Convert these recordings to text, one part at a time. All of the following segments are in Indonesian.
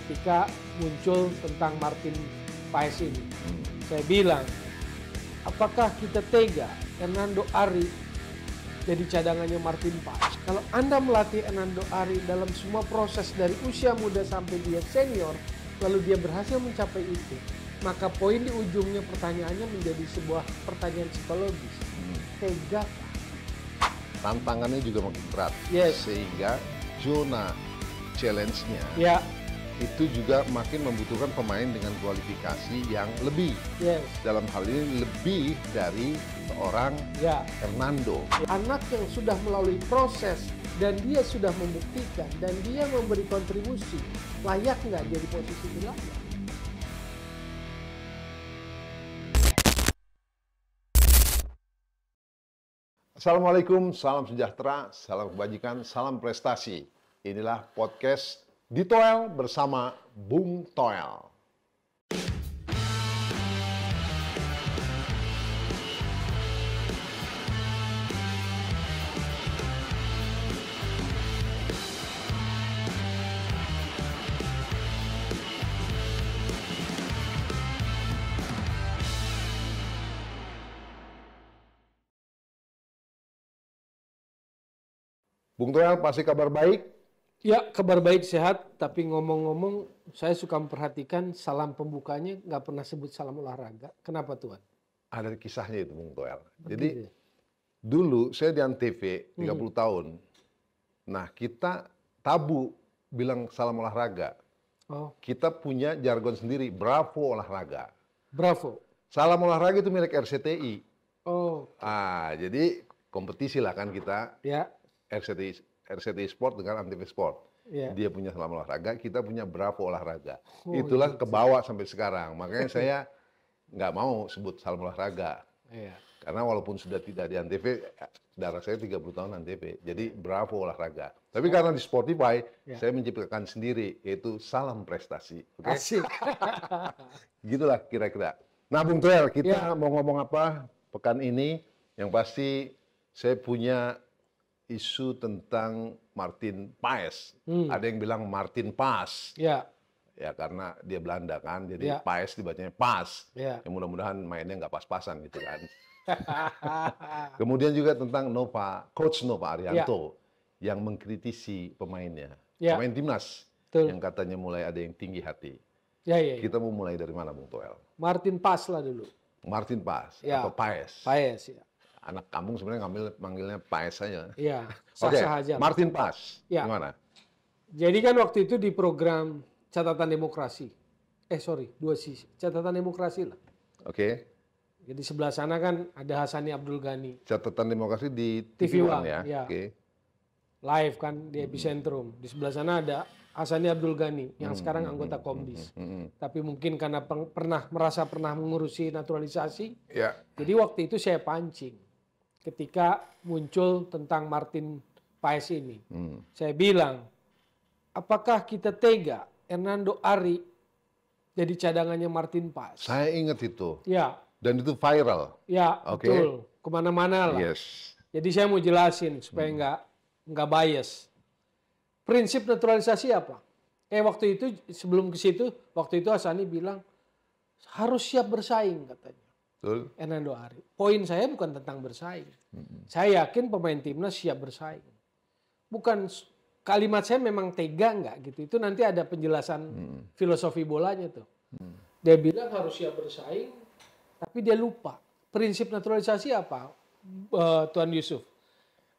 ketika muncul tentang Martin Paes ini. Saya bilang, apakah kita tega Hernando Ari jadi cadangannya Martin Paes? Kalau Anda melatih Hernando Ari dalam semua proses dari usia muda sampai dia senior, lalu dia berhasil mencapai itu, maka poin di ujungnya pertanyaannya menjadi sebuah pertanyaan psikologis. Tega Tantangannya juga makin berat. Yes. Sehingga zona challenge-nya ya itu juga makin membutuhkan pemain dengan kualifikasi yang lebih. Yes. Dalam hal ini lebih dari seorang ya. Fernando. Anak yang sudah melalui proses dan dia sudah membuktikan dan dia memberi kontribusi layak nggak jadi posisi gelap? Assalamualaikum, salam sejahtera, salam kebajikan, salam prestasi. Inilah podcast di Toel bersama Bung Toel. Bung Toel pasti kabar baik. Ya, kabar baik sehat, tapi ngomong-ngomong saya suka memperhatikan salam pembukanya nggak pernah sebut salam olahraga. Kenapa Tuhan? Ada kisahnya itu Bung Toel. Jadi dulu saya di Antv 30 hmm. tahun. Nah, kita tabu bilang salam olahraga. Oh. Kita punya jargon sendiri, bravo olahraga. Bravo. Salam olahraga itu milik RCTI. Oh. Ah, jadi kompetisi lah kan kita. Ya. RCTI RCTI Sport dengan Antv Sport. Yeah. Dia punya salam olahraga, kita punya Bravo olahraga. Oh, iya, Itulah iya, iya. kebawa sampai sekarang. Makanya saya nggak mau sebut salam olahraga. Yeah. Karena walaupun sudah tidak di Antv, darah saya 30 tahun Antv. Jadi Bravo olahraga. Tapi oh. karena di Spotify, yeah. saya menciptakan sendiri yaitu salam prestasi. Okay? Asik. Gitulah kira-kira. Nah, Bung Toel, kita yeah. mau ngomong apa pekan ini? Yang pasti saya punya isu tentang Martin Paes. Hmm. Ada yang bilang Martin Pas. Ya. Ya karena dia Belanda kan, jadi ya. Paes dibacanya Pas. Ya. ya mudah-mudahan mainnya nggak pas-pasan gitu kan. Kemudian juga tentang Nova, Coach Nova Arianto ya. yang mengkritisi pemainnya, ya. pemain timnas Betul. yang katanya mulai ada yang tinggi hati. Ya, ya, ya. Kita mau mulai dari mana, Bung Toel? Martin Pas lah dulu. Martin Pas ya. atau Paes. Paes ya anak kampung sebenarnya ngambil panggilnya Paes iya, aja. Iya, sah okay. aja. Martin Paes. Ya. Gimana? Jadi kan waktu itu di program catatan demokrasi. Eh sorry, dua sisi. Catatan demokrasi lah. Oke. Okay. Jadi sebelah sana kan ada Hasani Abdul Ghani. Catatan demokrasi di TV, One, ya. ya. Oke. Okay. Live kan di hmm. Epicentrum. Di sebelah sana ada Hasani Abdul Ghani yang hmm. sekarang hmm, anggota hmm, Komdis. Hmm. Tapi mungkin karena pernah merasa pernah mengurusi naturalisasi. Ya. Jadi waktu itu saya pancing ketika muncul tentang Martin Paes ini. Hmm. Saya bilang, apakah kita tega Hernando Ari jadi cadangannya Martin Paes? Saya ingat itu. Ya. Dan itu viral. Ya, okay. betul. Kemana-mana lah. Yes. Jadi saya mau jelasin supaya hmm. nggak nggak bias. Prinsip naturalisasi apa? Eh waktu itu sebelum ke situ, waktu itu Hasani bilang harus siap bersaing katanya. Betul. Hernando Ari. Poin saya bukan tentang bersaing. Hmm. Saya yakin pemain timnas siap bersaing. Bukan kalimat saya memang tega nggak gitu. Itu nanti ada penjelasan hmm. filosofi bolanya tuh. Hmm. Dia bilang harus siap bersaing, tapi dia lupa prinsip naturalisasi apa, uh, Tuan Yusuf?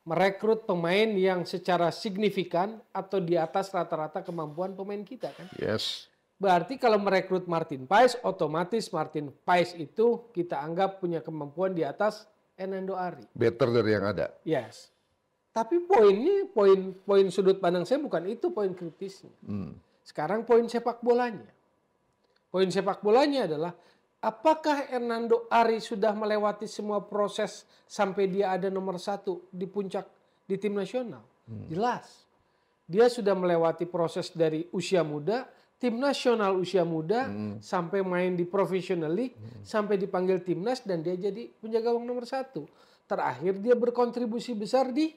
Merekrut pemain yang secara signifikan atau di atas rata-rata kemampuan pemain kita kan? Yes. Berarti kalau merekrut Martin Paes, otomatis Martin Paes itu kita anggap punya kemampuan di atas Enando Ari. Better dari yang ada. Yes. Tapi poinnya, poin poin sudut pandang saya bukan itu poin kritisnya. Hmm. Sekarang poin sepak bolanya. Poin sepak bolanya adalah apakah Hernando Ari sudah melewati semua proses sampai dia ada nomor satu di puncak di tim nasional? Hmm. Jelas. Dia sudah melewati proses dari usia muda, tim nasional usia muda hmm. sampai main di professional league hmm. sampai dipanggil timnas dan dia jadi penjaga gawang nomor satu terakhir dia berkontribusi besar di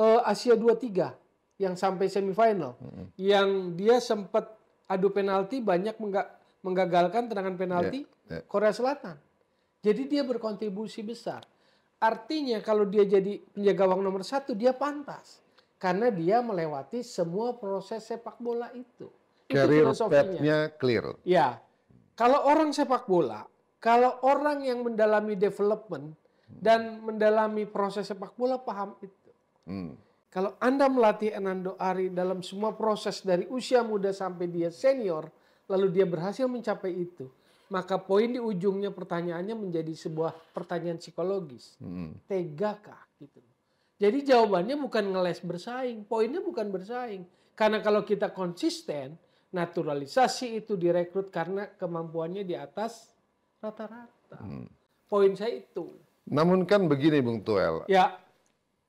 uh, Asia 23 yang sampai semifinal hmm. yang dia sempat adu penalti banyak mengga menggagalkan tendangan penalti yeah. Yeah. Korea Selatan jadi dia berkontribusi besar artinya kalau dia jadi penjaga gawang nomor satu dia pantas karena dia melewati semua proses sepak bola itu itu Career filosofinya. clear. Ya. Kalau orang sepak bola, kalau orang yang mendalami development dan mendalami proses sepak bola paham itu. Hmm. Kalau Anda melatih Enando Ari dalam semua proses dari usia muda sampai dia senior, lalu dia berhasil mencapai itu, maka poin di ujungnya pertanyaannya menjadi sebuah pertanyaan psikologis. Hmm. Tegakah gitu. Jadi jawabannya bukan ngeles bersaing, poinnya bukan bersaing. Karena kalau kita konsisten, naturalisasi itu direkrut karena kemampuannya di atas rata-rata. Hmm. Poin saya itu. Namun kan begini Bung Tuel. Ya.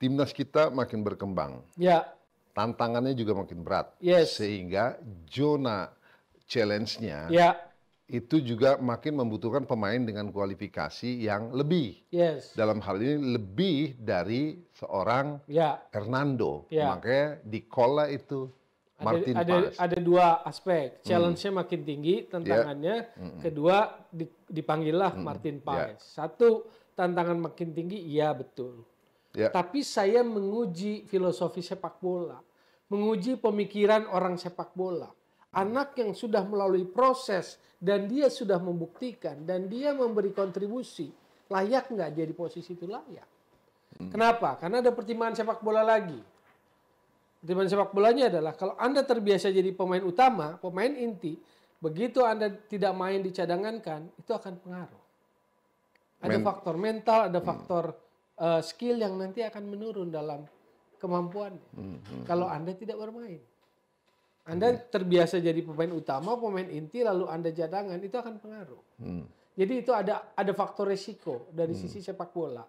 Timnas kita makin berkembang. Ya. Tantangannya juga makin berat. Yes. Sehingga zona challenge-nya ya. itu juga makin membutuhkan pemain dengan kualifikasi yang lebih. Yes. Dalam hal ini lebih dari seorang ya. Hernando. Ya. Makanya di kola itu ada, ada, ada dua aspek. Challenge-nya hmm. makin tinggi, ya. tantangannya. Yeah. Hmm. Kedua, dipanggillah hmm. Martin ya. Paes. Yeah. Satu, tantangan makin tinggi, iya betul. Yeah. Tapi saya menguji filosofi sepak bola. Menguji pemikiran orang sepak bola. Anak yang sudah melalui proses dan dia sudah membuktikan dan dia memberi kontribusi, layak nggak dia di posisi itu layak? Hmm. Kenapa? Karena ada pertimbangan sepak bola lagi dimana sepak bolanya adalah kalau Anda terbiasa jadi pemain utama, pemain inti, begitu Anda tidak main dicadangkan, itu akan pengaruh. Ada Men faktor mental, ada hmm. faktor uh, skill yang nanti akan menurun dalam kemampuan hmm, hmm, hmm. Kalau Anda tidak bermain. Anda hmm. terbiasa jadi pemain utama, pemain inti, lalu Anda cadangan, itu akan pengaruh. Hmm. Jadi itu ada ada faktor resiko dari hmm. sisi sepak bola.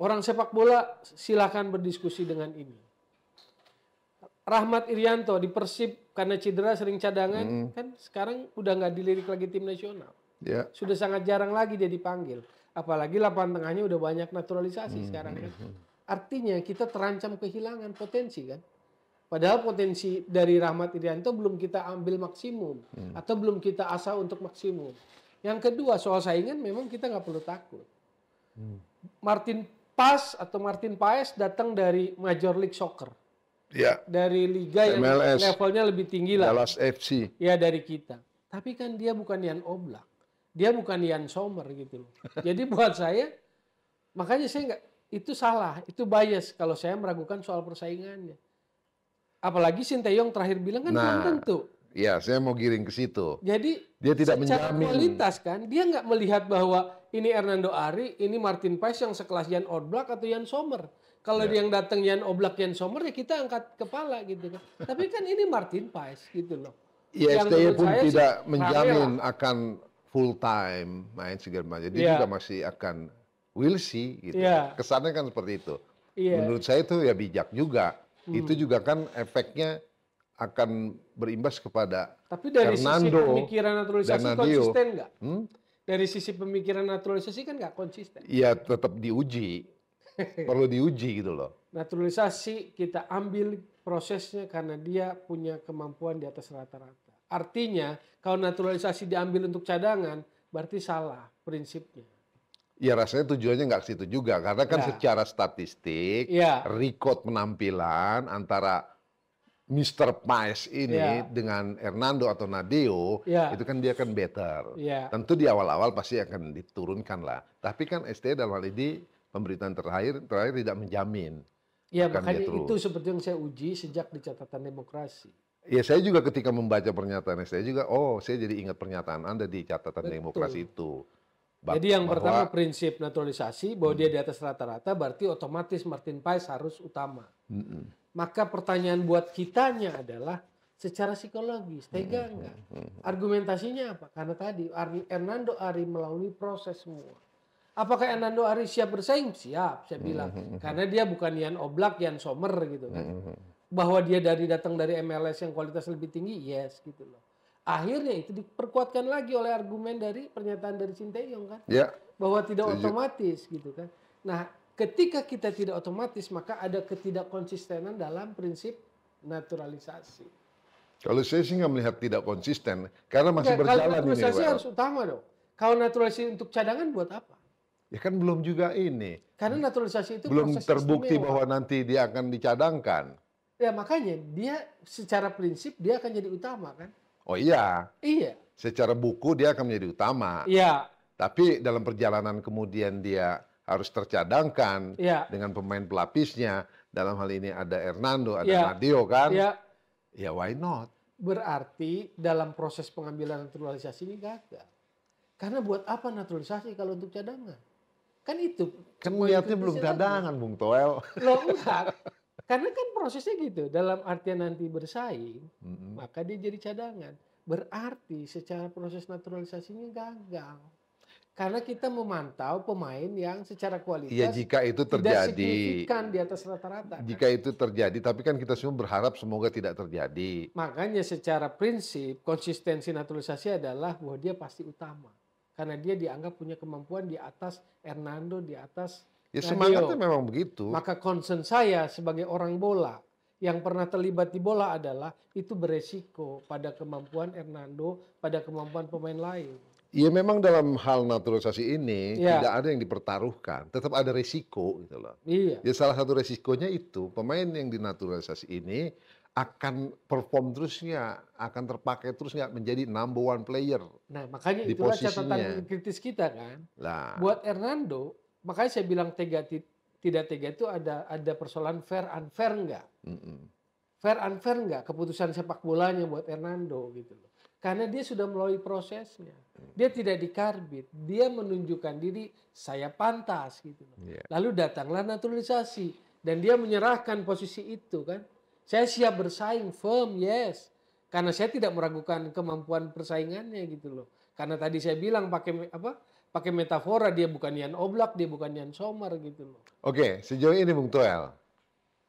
Orang sepak bola silakan berdiskusi dengan ini Rahmat Irianto di Persib karena cedera sering cadangan mm. kan sekarang udah nggak dilirik lagi tim nasional. Yeah. Sudah sangat jarang lagi dia dipanggil. Apalagi lapangan tengahnya udah banyak naturalisasi mm. sekarang kan. Artinya kita terancam kehilangan potensi kan. Padahal potensi dari Rahmat Irianto belum kita ambil maksimum mm. atau belum kita asah untuk maksimum. Yang kedua soal saingan memang kita nggak perlu takut. Mm. Martin Pas atau Martin Paes datang dari Major League Soccer ya. dari liga yang levelnya lebih tinggi lah. Dallas FC. Ya dari kita. Tapi kan dia bukan Ian Oblak. Dia bukan Ian Sommer gitu loh. Jadi buat saya, makanya saya nggak itu salah, itu bias kalau saya meragukan soal persaingannya. Apalagi Sinteyong terakhir bilang kan nah, tentu. Ya, saya mau giring ke situ. Jadi dia tidak menjamin kualitas kan, dia nggak melihat bahwa ini Hernando Ari, ini Martin Paes yang sekelas Jan Oblak atau Jan Sommer. Kalau yeah. yang datang yang Oblak, yang Sommer ya kita angkat kepala gitu kan. Tapi kan ini Martin Pais gitu loh. Ya, saya pun tidak sih, menjamin akan full time main segala macam. Dia yeah. juga masih akan will see gitu. Yeah. Kesannya kan seperti itu. Yeah. Menurut saya itu ya bijak juga. Hmm. Itu juga kan efeknya akan berimbas kepada Tapi dari Fernando sisi pemikiran naturalisasi dan konsisten nggak? Hmm? Dari sisi pemikiran naturalisasi kan nggak konsisten. Iya tetap diuji perlu diuji gitu loh. Naturalisasi kita ambil prosesnya karena dia punya kemampuan di atas rata-rata. Artinya kalau naturalisasi diambil untuk cadangan berarti salah prinsipnya. Ya rasanya tujuannya nggak ke situ juga karena kan ya. secara statistik ya. record penampilan antara Mr. Pais ini ya. dengan Hernando atau Nadeo ya. itu kan dia akan better. Ya. Tentu di awal-awal pasti akan diturunkan lah. Tapi kan ST dalam hal ini pemberitaan terakhir terakhir tidak menjamin. Ya makanya itu seperti yang saya uji sejak di catatan demokrasi. Ya saya juga ketika membaca pernyataan saya juga oh saya jadi ingat pernyataan Anda di catatan Betul. demokrasi itu. Bah jadi yang bahwa, pertama prinsip naturalisasi bahwa hmm. dia di atas rata-rata berarti otomatis Martin Pais harus utama. Hmm. Maka pertanyaan buat kitanya adalah secara psikologis tega hmm. nggak? Argumentasinya apa? Karena tadi Hernando Ari melalui proses semua Apakah Hernando Ari siap bersaing? Siap, saya hmm, bilang. Hmm, hmm, karena dia bukan Ian Oblak, Ian Sommer gitu kan. Bahwa dia dari datang dari MLS yang kualitas lebih tinggi, yes gitu loh. Akhirnya itu diperkuatkan lagi oleh argumen dari pernyataan dari Sinteyong kan. Yeah. Bahwa tidak otomatis gitu kan. Nah, ketika kita tidak otomatis maka ada ketidakkonsistenan dalam prinsip naturalisasi. Kalau saya sih nggak melihat tidak konsisten karena masih Enggak, berjalan kalau naturalisasi ini. Naturalisasi harus utama dong. Kalau naturalisasi untuk cadangan buat apa? Ya kan belum juga ini. Karena naturalisasi itu belum terbukti istimewa. bahwa nanti dia akan dicadangkan. Ya makanya dia secara prinsip dia akan jadi utama kan? Oh iya. Iya. Secara buku dia akan menjadi utama. Iya. Tapi dalam perjalanan kemudian dia harus tercadangkan ya. dengan pemain pelapisnya. Dalam hal ini ada Hernando, ada ya. iya. kan? Iya. Ya why not? Berarti dalam proses pengambilan naturalisasi ini gagal. Karena buat apa naturalisasi kalau untuk cadangan? Kan itu. Kan niatnya belum cadangan, Bung Toel. lo enggak. Karena kan prosesnya gitu. Dalam artian nanti bersaing, mm -hmm. maka dia jadi cadangan. Berarti secara proses naturalisasinya gagal. Karena kita memantau pemain yang secara kualitas ya, jika itu terjadi, tidak di atas rata-rata. Kan? Jika kan? itu terjadi, tapi kan kita semua berharap semoga tidak terjadi. Makanya secara prinsip konsistensi naturalisasi adalah bahwa dia pasti utama karena dia dianggap punya kemampuan di atas Hernando, di atas Ya semangatnya memang begitu. Maka concern saya sebagai orang bola yang pernah terlibat di bola adalah itu beresiko pada kemampuan Hernando, pada kemampuan pemain lain. Iya memang dalam hal naturalisasi ini ya. tidak ada yang dipertaruhkan, tetap ada resiko gitu loh. Iya. Ya salah satu resikonya itu pemain yang dinaturalisasi ini akan perform terusnya, akan terpakai terusnya menjadi number one player. Nah, makanya di itulah posisinya. catatan kritis kita kan. Nah. Buat Hernando, makanya saya bilang tega tidak tega itu ada ada persoalan fair fair nggak? Mm -mm. Fair unfair nggak keputusan sepak bolanya buat Hernando gitu loh. Karena dia sudah melalui prosesnya. Mm. Dia tidak dikarbit. Dia menunjukkan diri saya pantas gitu loh. Yeah. Lalu datanglah naturalisasi dan dia menyerahkan posisi itu kan. Saya siap bersaing firm, yes. Karena saya tidak meragukan kemampuan persaingannya gitu loh. Karena tadi saya bilang pakai apa? Pakai metafora dia bukan Yan Oblak, dia bukan Yan Somer gitu loh. Oke, sejauh ini Bung Toel.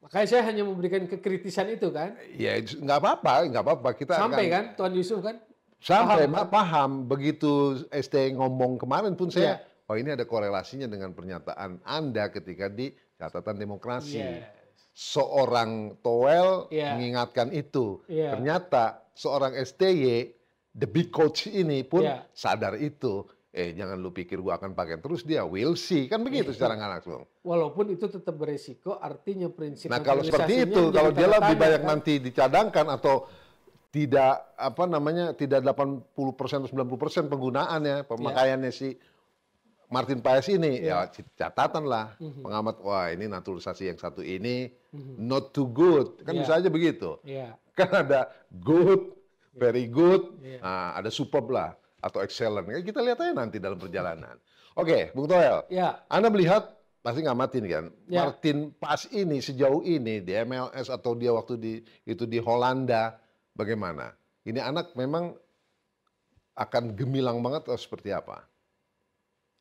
Makanya saya hanya memberikan kekritisan itu kan. Ya nggak apa-apa, nggak apa-apa kita. Sampai akan... kan Tuan Yusuf kan. Sampai paham, kan? paham. begitu ST ngomong kemarin pun saya, ya. oh ini ada korelasinya dengan pernyataan Anda ketika di catatan demokrasi. Ya seorang Toel yeah. mengingatkan itu. Yeah. Ternyata seorang STY, the big coach ini pun yeah. sadar itu. Eh jangan lu pikir gua akan pakai terus dia will see kan begitu yeah. secara nggak langsung. Walaupun itu tetap beresiko, artinya prinsip. Nah kalau seperti itu, kalau dia lebih kan? banyak kan? nanti dicadangkan atau tidak apa namanya tidak 80 persen atau 90 persen penggunaannya iya. pemakaiannya yeah. si Martin Paes ini yeah. ya catatan lah mm-hmm. pengamat wah ini naturalisasi yang satu ini mm-hmm. not too good kan yeah. bisa aja begitu yeah. kan ada good very good yeah. nah, ada superb lah atau excellent kan kita lihat aja nanti dalam perjalanan oke okay, Bung Toel yeah. Anda melihat pasti ngamatin kan yeah. Martin Paes ini sejauh ini di MLS atau dia waktu di itu di Holanda bagaimana ini anak memang akan gemilang banget atau seperti apa?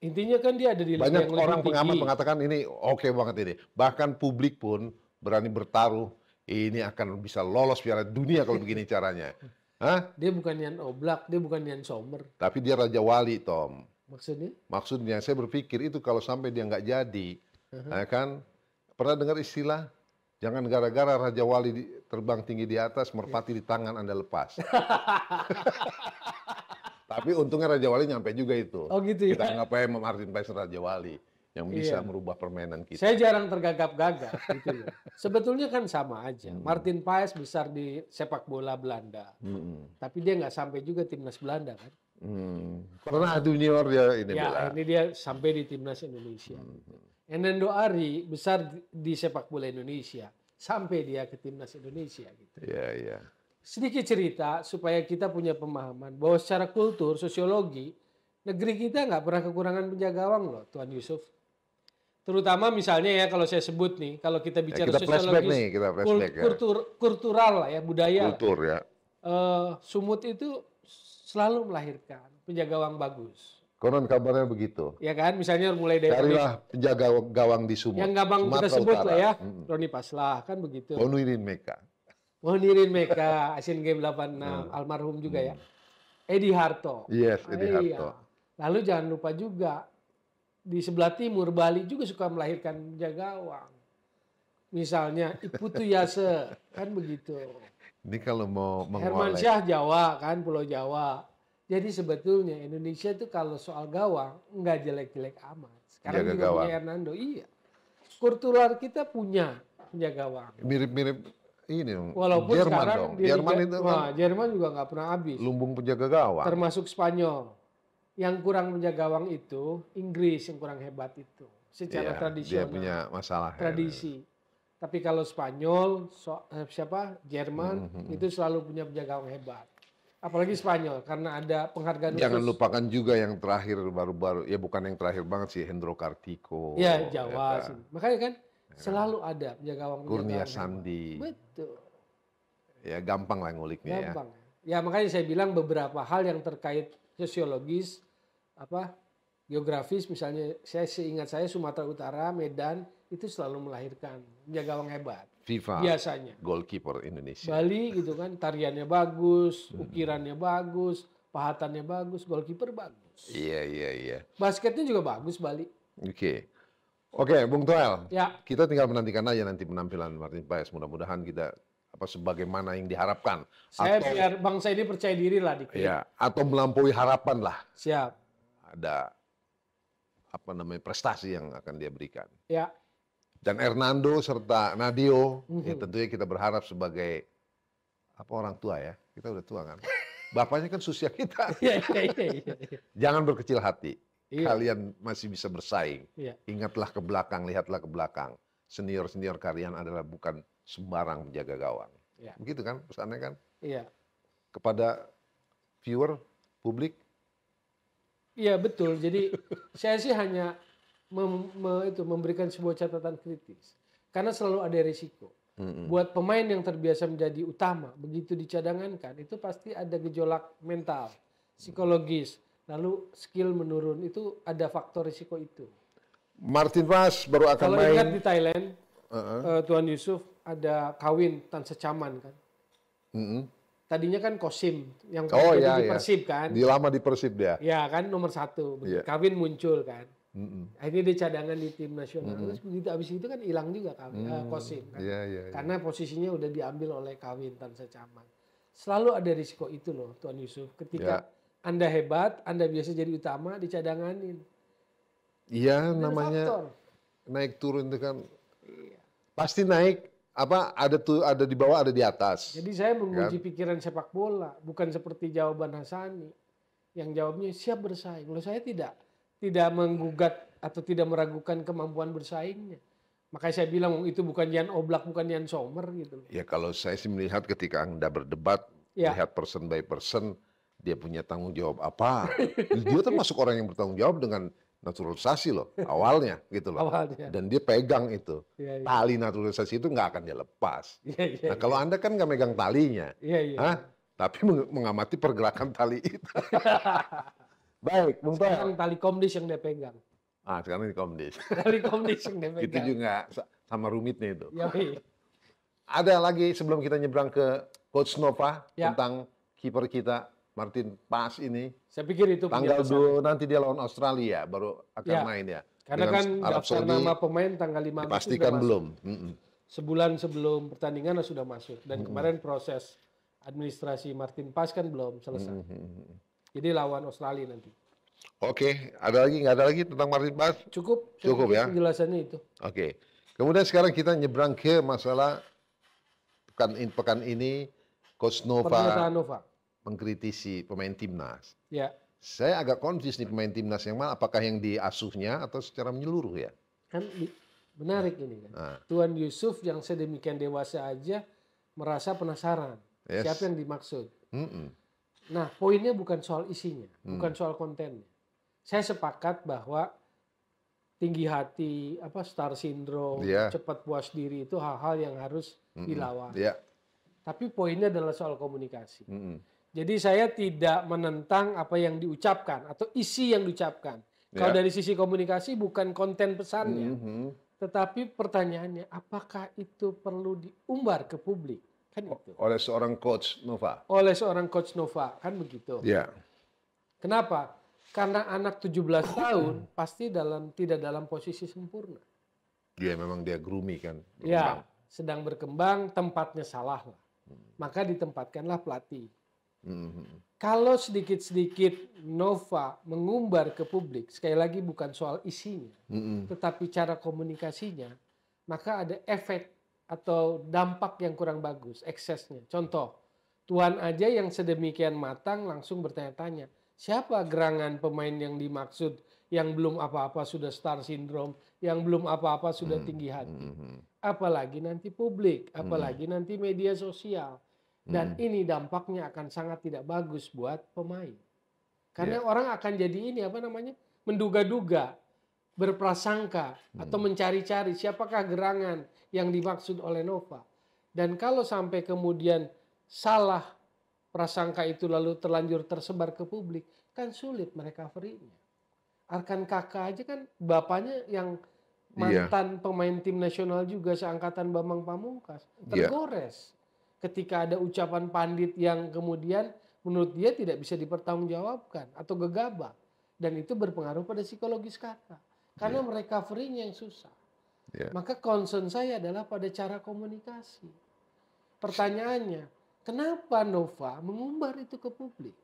Intinya kan dia ada di Banyak yang orang pengamat mengatakan ini oke okay banget ini. Bahkan publik pun berani bertaruh ini akan bisa lolos Piala Dunia kalau begini caranya. Hah? Dia bukan yang Oblak, dia bukan yang somber Tapi dia Raja Wali, Tom. Maksudnya? Maksudnya saya berpikir itu kalau sampai dia nggak jadi, uh-huh. Ya kan pernah dengar istilah jangan gara-gara Raja Wali terbang tinggi di atas merpati yeah. di tangan Anda lepas. Tapi untungnya Raja Wali nyampe juga itu. Oh gitu ya. Kita anggap aja Martin Pes Raja Wali yang iya. bisa merubah permainan kita. Saya jarang tergagap-gagap gitu ya. Sebetulnya kan sama aja. Hmm. Martin Paes besar di sepak bola Belanda. Hmm. Tapi dia nggak sampai juga timnas Belanda kan. Hmm. Pernah junior dia ini ya, bela. ini dia sampai di timnas Indonesia. Hmm. Enendo Ari besar di sepak bola Indonesia sampai dia ke timnas Indonesia gitu. Iya, iya sedikit cerita supaya kita punya pemahaman bahwa secara kultur sosiologi negeri kita nggak pernah kekurangan penjaga uang loh Tuan Yusuf. Terutama misalnya ya kalau saya sebut nih kalau kita ya, bicara ya, kita sosiologis nih, kita ya. kultural lah ya budaya. Kultur ya. Uh, sumut itu selalu melahirkan penjaga uang bagus. Konon kabarnya begitu. Ya kan, misalnya mulai dari carilah penjaga gawang di Sumut. Yang gampang kita sebut Utara. lah ya, hmm. Roni Paslah kan begitu. konuirin meka Mohonirin Meka, Asian Game 86, hmm. almarhum juga hmm. ya. Edi Harto. Yes, Edi iya. Harto. Iya. Lalu jangan lupa juga di sebelah timur Bali juga suka melahirkan jagawang. Misalnya Iputu Yase, kan begitu. Ini kalau mau mengoleh. Herman ya. Syah Jawa kan, Pulau Jawa. Jadi sebetulnya Indonesia itu kalau soal gawang nggak jelek-jelek amat. Sekarang Jaga juga gawang. punya Hernando, iya. kultural kita punya penjaga gawang. Mirip-mirip ini Walaupun Jerman sekarang dong. Jerman itu kan nah, Jerman juga nggak pernah habis. Lumbung penjaga gawang. Termasuk Spanyol. Yang kurang menjaga gawang itu Inggris yang kurang hebat itu secara iya, tradisional. Dia punya masalah. Tradisi. Ya. Tapi kalau Spanyol, so, eh, siapa Jerman mm -hmm. itu selalu punya penjaga gawang hebat. Apalagi Spanyol karena ada penghargaan. Jangan khusus. lupakan juga yang terakhir baru-baru ya bukan yang terakhir banget sih Hendro Kartiko. Ya, ya Jawa ya, sih. Makanya kan Ya kan? Selalu ada penjaga uang. Kurnia Sandi. Betul. Ya gampang lah nguliknya ya. gampang. ya. Ya makanya saya bilang beberapa hal yang terkait sosiologis, apa geografis misalnya saya seingat saya Sumatera Utara, Medan itu selalu melahirkan penjaga gawang hebat. FIFA biasanya. Goalkeeper Indonesia. Bali gitu kan tariannya bagus, hmm. ukirannya hmm. bagus, pahatannya bagus, goalkeeper bagus. Iya iya iya. Basketnya juga bagus Bali. Oke. Okay. Oke, okay, Bung Toel. Ya. Kita tinggal menantikan aja nanti penampilan Martin Paes. Mudah-mudahan kita apa sebagaimana yang diharapkan. Saya atau, biar bangsa ini percaya diri lah dikit. Iya, atau melampaui harapan lah. Siap. Ada apa namanya prestasi yang akan dia berikan. Ya. Dan Hernando serta Nadio, mm -hmm. ya tentunya kita berharap sebagai apa orang tua ya. Kita udah tua kan. Bapaknya kan susia kita. Iya, iya, Jangan berkecil hati iya. kalian masih bisa bersaing. Iya. Ingatlah ke belakang, lihatlah ke belakang. Senior-senior kalian adalah bukan sembarang penjaga gawang. Iya. Begitu kan pesannya kan? Iya. Kepada viewer, publik? Iya betul. Jadi saya sih hanya mem, me, itu memberikan sebuah catatan kritis. Karena selalu ada risiko. Buat pemain yang terbiasa menjadi utama, begitu dicadangkan itu pasti ada gejolak mental, psikologis lalu skill menurun itu ada faktor risiko itu. Martin Mas baru akan Kalau main. Kalau ingat di Thailand, uh -huh. uh, Tuan Yusuf ada kawin Tan Secaman kan. Uh -huh. Tadinya kan Kosim yang oh, ya, di ya. Persib ya. kan. Di lama di Persib dia. Ya kan nomor satu. Yeah. Kawin muncul kan. Mm-mm. Akhirnya dia cadangan di tim nasional. Mm-mm. Terus begitu abis itu kan hilang juga kawin, mm. uh, Kosim kan. Yeah, yeah, yeah. Karena posisinya udah diambil oleh Kawin Tan Secaman. Selalu ada risiko itu loh Tuan Yusuf ketika yeah anda hebat, Anda biasa jadi utama, dicadanganin. Iya, namanya faktor. naik turun itu kan. Iya. Pasti naik apa ada tuh ada di bawah ada di atas. Jadi saya menguji kan? pikiran sepak bola, bukan seperti jawaban Hasani yang jawabnya siap bersaing. Loh saya tidak tidak menggugat atau tidak meragukan kemampuan bersaingnya. Makanya saya bilang oh, itu bukan Jan Oblak, bukan Jan Sommer gitu. Ya kalau saya sih melihat ketika Anda berdebat, ya. melihat person by person, dia punya tanggung jawab apa. dia termasuk orang yang bertanggung jawab dengan naturalisasi loh awalnya gitu loh. Awalnya. Dan dia pegang itu. Ya, ya. Tali naturalisasi itu nggak akan dia lepas. Ya, ya, nah kalau ya. anda kan nggak megang talinya, ya, ya. Hah? tapi mengamati pergerakan tali itu. Baik, Bung Sekarang tali komdis yang dia pegang. Ah sekarang ini komdis. tali komdis yang dia gitu pegang. itu juga sama rumitnya itu. Ya, ya. Ada lagi sebelum kita nyebrang ke Coach Nova ya. tentang kiper kita Martin Pas ini. Saya pikir itu tanggal dua nanti dia lawan Australia baru akan ya. main ya. Karena Dengan kan Arab daftar Saudi, nama pemain tanggal lima Agustus pastikan belum. Mm -mm. Sebulan sebelum pertandingan sudah masuk dan mm -mm. kemarin proses administrasi Martin Pas kan belum selesai. Mm -hmm. Jadi lawan Australia nanti. Oke, okay. ada lagi nggak ada lagi tentang Martin Pas? Cukup. Cukup ya. Penjelasannya itu. Oke. Okay. Kemudian sekarang kita nyebrang ke masalah pekan, pekan ini Kosnova. Nova. Nova mengkritisi pemain timnas. Ya. Saya agak confused nih pemain timnas yang mana, apakah yang diasuhnya atau secara menyeluruh ya? Kan menarik nah. ini kan. Nah. Tuan Yusuf yang sedemikian dewasa aja merasa penasaran yes. siapa yang dimaksud. Mm -mm. Nah poinnya bukan soal isinya, mm. bukan soal kontennya. Saya sepakat bahwa tinggi hati, apa star syndrome, yeah. cepat puas diri itu hal-hal yang harus mm -mm. dilawan. Yeah. Tapi poinnya adalah soal komunikasi. Mm -mm. Jadi saya tidak menentang apa yang diucapkan atau isi yang diucapkan. Yeah. Kalau ya. dari sisi komunikasi bukan konten pesannya, mm -hmm. tetapi pertanyaannya apakah itu perlu diumbar ke publik? Kan itu. Oleh seorang coach Nova. Oleh seorang coach Nova, kan begitu. Ya. Kenapa? Karena anak 17 tahun pasti dalam tidak dalam posisi sempurna. Dia yeah, memang dia grooming kan. Iya, sedang berkembang, tempatnya salah lah. Maka ditempatkanlah pelatih Hmm, hmm, hmm. Kalau sedikit-sedikit Nova mengumbar ke publik, sekali lagi bukan soal isinya, hmm. tetapi cara komunikasinya, maka ada efek atau dampak yang kurang bagus, eksesnya. Contoh, Tuhan aja yang sedemikian matang langsung bertanya-tanya, siapa gerangan pemain yang dimaksud yang belum apa-apa sudah star syndrome, yang belum apa-apa sudah tinggi hati. Apalagi nanti publik, apalagi nanti media sosial. Dan hmm. ini dampaknya akan sangat tidak bagus buat pemain. Karena yeah. orang akan jadi ini apa namanya? menduga-duga, berprasangka hmm. atau mencari-cari siapakah gerangan yang dimaksud oleh Nova. Dan kalau sampai kemudian salah prasangka itu lalu terlanjur tersebar ke publik, kan sulit merecovery-nya. Arkan Kakak aja kan bapaknya yang iya. mantan yeah. pemain tim nasional juga seangkatan Bambang Pamungkas iya. tergores ketika ada ucapan pandit yang kemudian menurut dia tidak bisa dipertanggungjawabkan atau gegabah dan itu berpengaruh pada psikologis kakak karena yeah. Iya. recovery-nya yang susah. Yeah. Maka concern saya adalah pada cara komunikasi. Pertanyaannya, kenapa Nova mengumbar itu ke publik?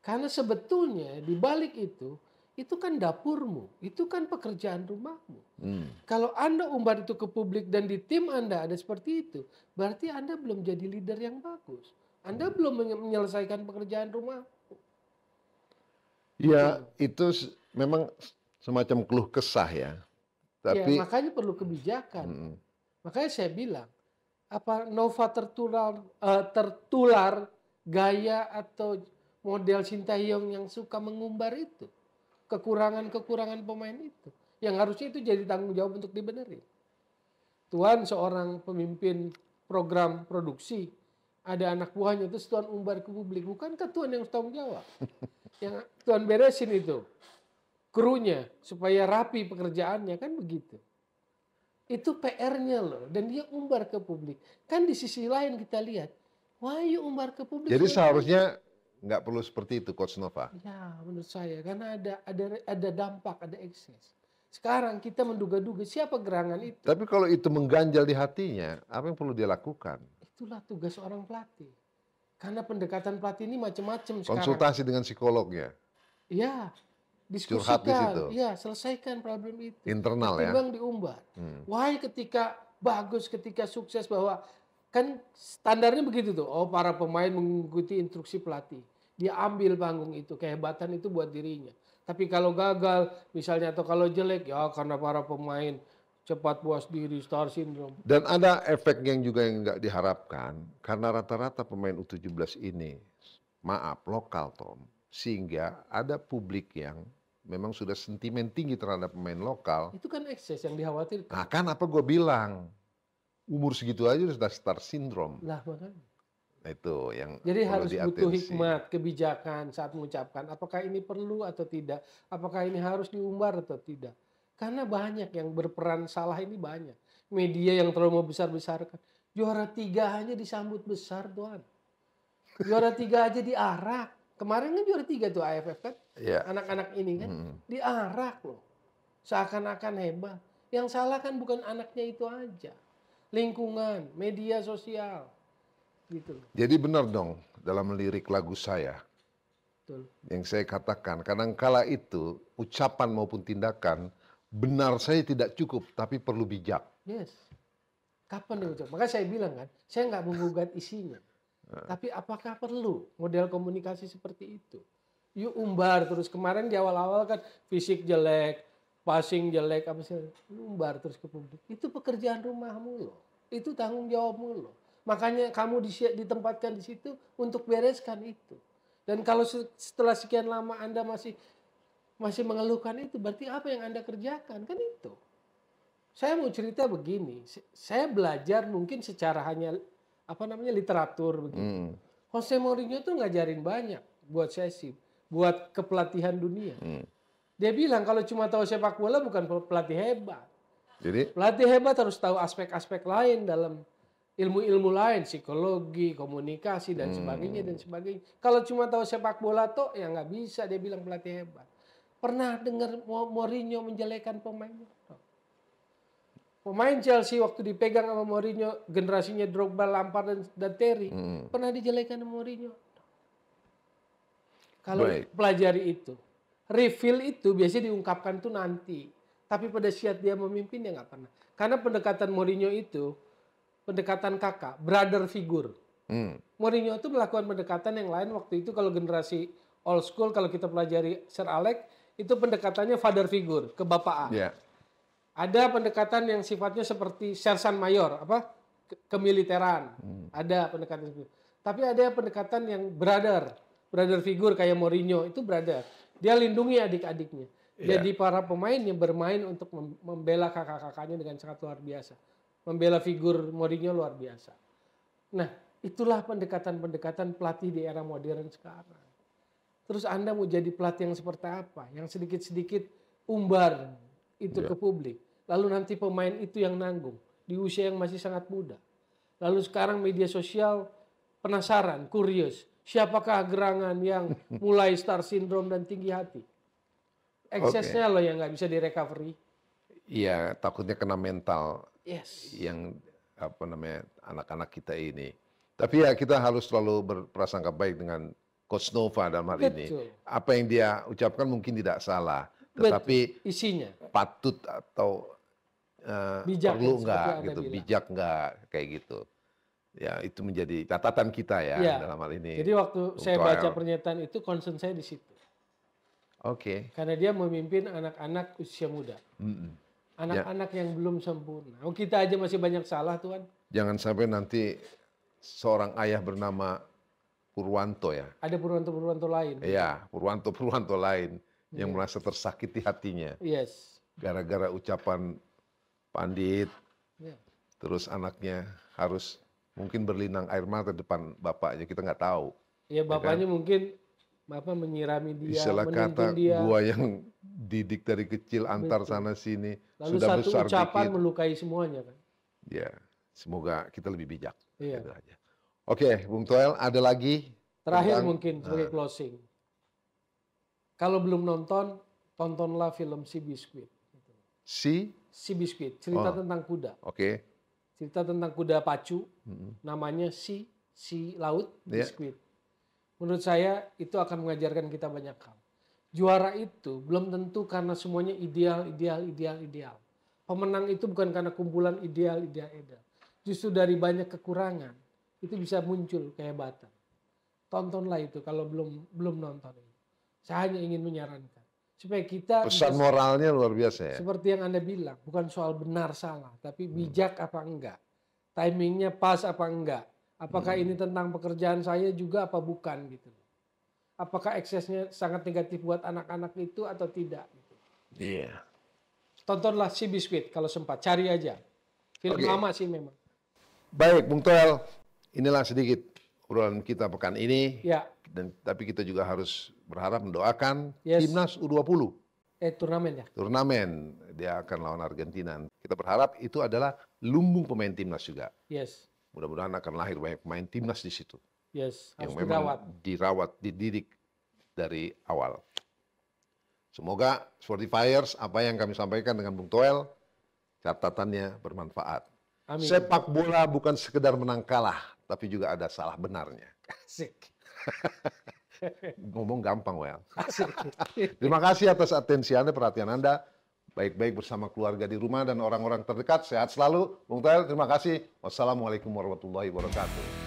Karena sebetulnya di balik itu itu kan dapurmu, itu kan pekerjaan rumahmu. Hmm. Kalau Anda umbar itu ke publik dan di tim Anda ada seperti itu, berarti Anda belum jadi leader yang bagus. Anda hmm. belum menyelesaikan pekerjaan rumah. Ya, hmm. itu memang semacam keluh kesah ya. ya Tapi ya, makanya perlu kebijakan. Hmm. Makanya saya bilang, apa Nova tertular uh, tertular gaya atau model Sintayong yang suka mengumbar itu? kekurangan-kekurangan pemain itu. Yang harusnya itu jadi tanggung jawab untuk dibenerin. Tuhan seorang pemimpin program produksi, ada anak buahnya, itu Tuhan umbar ke publik. Bukankah Tuhan yang tanggung jawab? Yang Tuhan beresin itu. Krunya, supaya rapi pekerjaannya, kan begitu. Itu PR-nya loh, dan dia umbar ke publik. Kan di sisi lain kita lihat, wah umbar ke publik. Jadi seharusnya nggak perlu seperti itu Coach Nova. Ya, menurut saya karena ada ada ada dampak, ada ekses. Sekarang kita menduga-duga siapa gerangan itu. Tapi kalau itu mengganjal di hatinya, apa yang perlu dia lakukan? Itulah tugas orang pelatih. Karena pendekatan pelatih ini macam-macam sekarang. Konsultasi dengan psikolognya. ya. Iya. Diskusikan, Iya, ya selesaikan problem itu. Internal ya. Ketimbang ya. diumbar. Hmm. Why ketika bagus, ketika sukses bahwa Kan standarnya begitu tuh. Oh, para pemain mengikuti instruksi pelatih. Dia ambil panggung itu, kehebatan itu buat dirinya. Tapi kalau gagal, misalnya atau kalau jelek, ya karena para pemain cepat puas diri, star syndrome. Dan ada efek yang juga yang nggak diharapkan, karena rata-rata pemain U17 ini, maaf, lokal Tom, sehingga ada publik yang memang sudah sentimen tinggi terhadap pemain lokal. Itu kan ekses yang dikhawatirkan. Nah kan apa gue bilang, umur segitu aja sudah star syndrome. Lah makanya. Nah, itu yang Jadi harus diatensi. butuh hikmat, kebijakan saat mengucapkan apakah ini perlu atau tidak, apakah ini harus diumbar atau tidak. Karena banyak yang berperan salah ini banyak. Media yang terlalu besar besarkan Juara tiga hanya disambut besar Tuhan. Juara tiga aja diarak. Kemarin kan juara tiga tuh AFF kan. anak iya. Anak-anak ini kan. Hmm. Diarak loh. Seakan-akan hebat. Yang salah kan bukan anaknya itu aja lingkungan, media sosial. Gitu. Jadi benar dong dalam melirik lagu saya. Betul. Yang saya katakan, kadangkala itu ucapan maupun tindakan benar saya tidak cukup tapi perlu bijak. Yes. Kapan diucap? Maka saya bilang kan, saya nggak menggugat isinya. tapi apakah perlu model komunikasi seperti itu? Yuk umbar terus kemarin di awal-awal kan fisik jelek, passing jelek apa sih lumbar terus ke publik itu pekerjaan rumahmu loh itu tanggung jawabmu loh makanya kamu ditempatkan di situ untuk bereskan itu dan kalau setelah sekian lama anda masih masih mengeluhkan itu berarti apa yang anda kerjakan kan itu saya mau cerita begini saya belajar mungkin secara hanya apa namanya literatur begitu hmm. Jose Mourinho tuh ngajarin banyak buat sesi buat kepelatihan dunia hmm dia bilang kalau cuma tahu sepak bola bukan pelatih hebat. Jadi pelatih hebat harus tahu aspek-aspek lain dalam ilmu-ilmu lain, psikologi, komunikasi dan hmm. sebagainya dan sebagainya. Kalau cuma tahu sepak bola toh ya nggak bisa dia bilang pelatih hebat. Pernah dengar Mourinho menjelekan pemainnya? Pemain Chelsea waktu dipegang sama Mourinho, generasinya Drogba, Lampard dan, dan Terry, hmm. pernah dijelekan sama Mourinho. Kalau pelajari itu reveal itu biasanya diungkapkan tuh nanti. Tapi pada saat dia memimpin ya nggak pernah. Karena pendekatan Mourinho itu pendekatan kakak, brother figure. Hmm. Mourinho itu melakukan pendekatan yang lain waktu itu kalau generasi old school kalau kita pelajari Sir Alex itu pendekatannya father figure, kebapaan. Yeah. Ada pendekatan yang sifatnya seperti sersan mayor, apa kemiliteran. Hmm. Ada pendekatan itu. Tapi ada pendekatan yang brother, brother figure kayak Mourinho itu brother. Dia lindungi adik-adiknya. Yeah. Jadi para pemain yang bermain untuk membela kakak-kakaknya dengan sangat luar biasa. Membela figur Mourinho luar biasa. Nah, itulah pendekatan-pendekatan pelatih di era modern sekarang. Terus Anda mau jadi pelatih yang seperti apa? Yang sedikit-sedikit umbar itu yeah. ke publik. Lalu nanti pemain itu yang nanggung di usia yang masih sangat muda. Lalu sekarang media sosial penasaran, kurius. Siapakah gerangan yang mulai star syndrome dan tinggi hati? Eksesnya okay. loh yang nggak bisa direcovery. Iya, takutnya kena mental yes. yang apa namanya anak-anak kita ini. Tapi ya kita harus selalu berprasangka baik dengan Coach Nova dalam hal ini. Apa yang dia ucapkan mungkin tidak salah, tetapi Betul. isinya patut atau uh, bijak perlu nggak gitu, bijak nggak kayak gitu ya itu menjadi catatan kita ya, ya. dalam hal ini. Jadi waktu Bung saya Toel. baca pernyataan itu concern saya di situ. Oke. Okay. Karena dia memimpin anak-anak usia muda. Mm-mm. Anak-anak ya. yang belum sempurna. Oh, kita aja masih banyak salah Tuhan. Jangan sampai nanti seorang ayah bernama Purwanto ya. Ada Purwanto-Purwanto lain. Iya, Purwanto-Purwanto lain yang iya. merasa tersakiti hatinya. Yes. Gara-gara ucapan pandit. Ya. Terus anaknya harus mungkin berlinang air mata depan bapaknya kita nggak tahu. Ya bapaknya ya kan? mungkin bapak menyirami dia, Istilah kata dia. gua yang didik dari kecil antar Betul. sana sini Lalu sudah satu besar ucapan dikit. melukai semuanya kan. Ya, semoga kita lebih bijak. Iya. Gitu aja. Oke, Bung Toel, ada lagi? Terakhir tentang, mungkin eh, sebagai uh, closing. Kalau belum nonton, tontonlah film Si Biskuit. Si? Si Biskuit, cerita oh. tentang kuda. Oke. Okay cerita tentang kuda pacu, hmm. namanya si si laut yeah. biskuit. Menurut saya itu akan mengajarkan kita banyak hal. Juara itu belum tentu karena semuanya ideal, ideal, ideal, ideal. Pemenang itu bukan karena kumpulan ideal, ideal, ideal. Justru dari banyak kekurangan itu bisa muncul kehebatan. Tontonlah itu kalau belum belum nonton. Saya hanya ingin menyarankan supaya kita pesan moralnya luar biasa ya. Seperti yang Anda bilang, bukan soal benar salah, tapi hmm. bijak hmm. apa enggak. Timingnya pas apa enggak. Apakah hmm. ini tentang pekerjaan saya juga apa bukan gitu. Apakah eksesnya sangat negatif buat anak-anak itu atau tidak gitu. Iya. Yeah. Tontonlah si Biskuit kalau sempat, cari aja. Film okay. lama sih memang. Baik, Bung Toel, inilah sedikit urusan kita pekan ini. Ya dan tapi kita juga harus berharap mendoakan yes. timnas U20. Eh turnamen ya. Turnamen dia akan lawan Argentina. Kita berharap itu adalah lumbung pemain timnas juga. Yes. Mudah-mudahan akan lahir banyak pemain timnas di situ. Yes, yang harus memang dirawat. dirawat, dididik dari awal. Semoga Sportifiers apa yang kami sampaikan dengan Bung Toel catatannya bermanfaat. Amin. Sepak bola bukan sekedar menang kalah, tapi juga ada salah benarnya. Asik. Ngomong gampang, Well. Terima kasih atas atensi Anda, perhatian Anda. Baik-baik bersama keluarga di rumah dan orang-orang terdekat. Sehat selalu. Bung tel terima kasih. Wassalamualaikum warahmatullahi wabarakatuh.